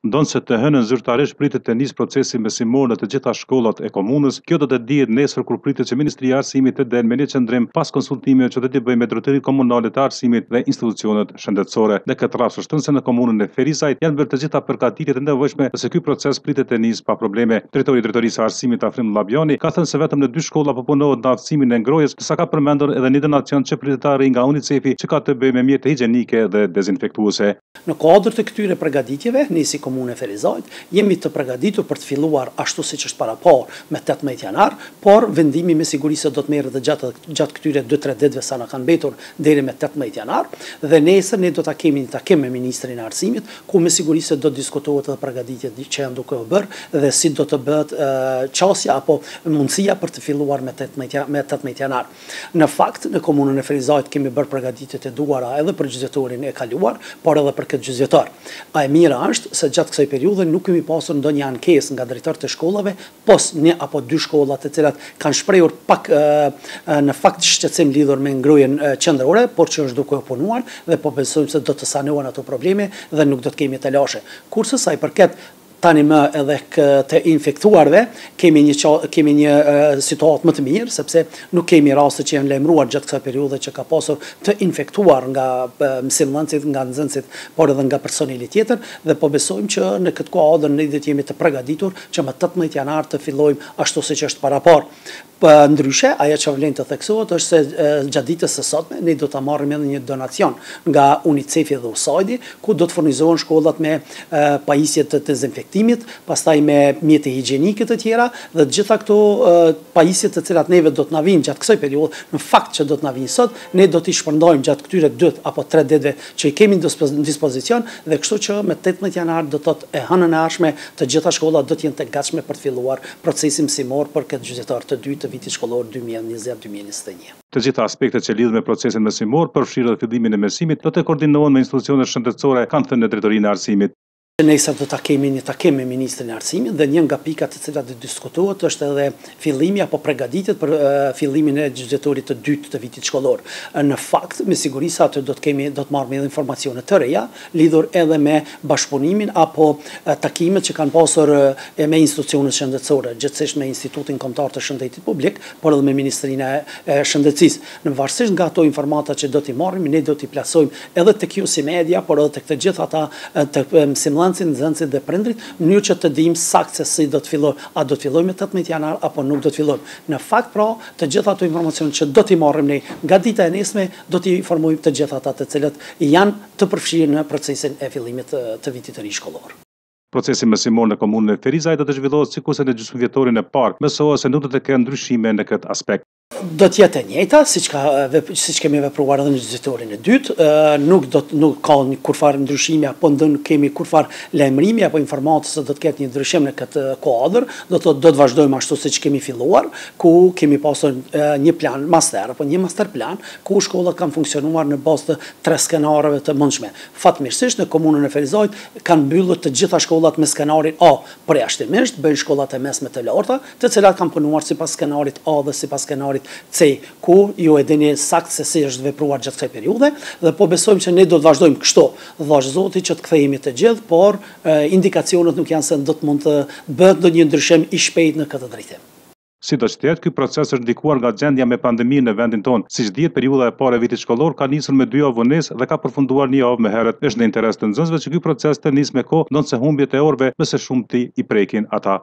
Ndonë se të hënën zyrtarish pritet të njës procesi me mesimor në të gjitha shkollat e komunës, kjo do të djetë nesër kur pritet që Ministri Arsimit të den me një qëndrim pas konsultimit që do të bëj me drëtërit komunalit arsimit dhe institucionet shëndetsore. Dhe këtë rafë së shtënë në komunën e Ferizajt janë bërë të gjitha përkatitit e nevëshme nëse kjo proces pritet të njës pa probleme. Tretori drëtërisë arsimit Afrim Labjani ka thënë se vetëm në dy shkolla përpunohet po në arsimin e ngrojes, kësa ka përmendur edhe një donacion që pritetari nga unicef që ka të bëj me mjetë higjenike dhe dezinfektuese. Në kodrë të këtyre përgatitjeve, nisi komune Ferizajt, jemi të pregaditu për të filluar ashtu si që është para por me 18 janar, por vendimi me sigurisë do të merë dhe gjatë, gjatë këtyre 2-3 ditëve sa në kanë betur deri me 18 janar, dhe nesër ne do të kemi një takim me Ministrin Arsimit, ku me sigurisë do të diskutohet dhe pregaditit që janë duke o bërë dhe si do të bët qasja apo mundësia për të filluar me 18, me 18 janar. Në fakt, në komunën e Ferizajt kemi bërë pregaditjet e duara edhe për gjyzetorin e kaluar, por edhe për këtë gjyzetor. A e mira është se gjatë kësaj periudhe nuk kemi pasur ndonjë ankesë nga drejtorët e shkollave, pos një apo dy shkolla të cilat kanë shprehur pak në fakt shqetësim lidhur me ngrujen qendrore, por që është duke punuar dhe po besojmë se do të sanohen ato probleme dhe nuk do të kemi të lashe. Kurse sa i përket tani më edhe këtë infektuarve, kemi një kemi një situatë më të mirë sepse nuk kemi raste që janë lajmëruar gjatë kësaj periudhe që ka pasur të infektuar nga msimëllancit, nga nëzënësit, por edhe nga personeli tjetër dhe po besojmë që në këtë kohë ne do të jemi të përgatitur që më 18 janar të fillojmë ashtu siç është para parë. Për ndryshe, ajo që vlen të theksohet është se gjatë ditës së sotme ne do ta marrim edhe një donacion nga unicef dhe usaid ku do të furnizohen shkollat me pajisje të dezinfektuar injektimit, pastaj me e higjenike të tjera dhe gjitha këto pajisjet të cilat neve do të na gjatë kësaj periudhe, në fakt që do të na sot, ne do t'i shpërndajmë gjatë këtyre 2 apo 3 ditëve që i kemi në dispozicion dhe kështu që me 18 janar do të e hënën e ashme, të gjitha shkollat do t'jen të gatshme për të filluar procesim si mor për këtë gjithetar të dy të vitit shkollor 2020-2021. Të gjitha aspektet që lidhen me procesin mësimor për fshirë dhe fillimin e mësimit do të koordinohen me institucionet shëndetësore, kanë thënë në drejtorinë e arsimit. Nëjësër do të kemi një të kemi Ministrin Arsimin dhe njën nga pikat të cilat dhe diskutuat është edhe fillimi apo pregaditit për fillimin e gjithetorit të dytë të vitit shkollor. Në fakt, me sigurisa atë do të kemi, do të marrë me informacionet të reja, lidhur edhe me bashkëpunimin apo takimet që kanë pasur e me institucionet shëndetsore, gjithësisht me Institutin Komtar të Shëndetit Publik, por edhe me Ministrinë e Shëndetsis. Në varsisht nga to informata që do t'i marrim, ne do t'i plasojmë edhe të kjo si media, por edhe të gjithë ata të në nëzënësit dhe prendrit, një që të dim sakë se si do të filloj, a do të filloj me 18 janar, apo nuk do të filloj. Në fakt, pra, të gjitha të informacion që do t'i marrëm ne, nga dita e nesme, do t'i informojmë të gjitha të të cilët janë të përfshirë në procesin e fillimit të vitit të një shkollor. Procesi mësimor Simon në komunën e Ferizaj do të zhvillohet sikurse në gjysmë vjetorin e parë, mësohet se nuk do të kënë ndryshime në këtë aspekt. Do tjetë e njëta, si që kemi vepruar edhe në gjithëtorin e dytë, nuk do të nuk ka një kurfar ndryshimi, apo ndë nuk kemi kurfar lejmërimi, apo informatës e do të ketë një ndryshim në këtë kodër, do të do të vazhdojmë ashtu si që kemi filluar, ku kemi pasë një plan master, apo një master plan, ku shkollat kanë funksionuar në bostë të tre skenareve të mëndshme. Fatë mirësisht, në komunën e Ferizajt, kanë byllu të gjitha shkollat me skenarin A, preashtimisht, bëjnë shkollat e mesme të larta, të cilat kanë pë vjetorit C, ku ju e dini sakt se si është vepruar gjatë kësaj periude, dhe po besojmë që ne do të vazhdojmë kështu, dhe zoti që të kthehemi të gjithë, por indikacionet nuk janë se do të mund të bëhet ndonjë ndryshim i shpejtë në këtë drejtë. Si do qëtë këj proces është ndikuar nga gjendja me pandeminë në vendin tonë. Si që djetë periuda e pare vitit shkollor, ka njësën me dy avonis dhe ka përfunduar një avë me heret. është në interes të nëzënzve që këj proces të njës me ko, nëse humbjet e orve, mëse shumë ti i prekin ata.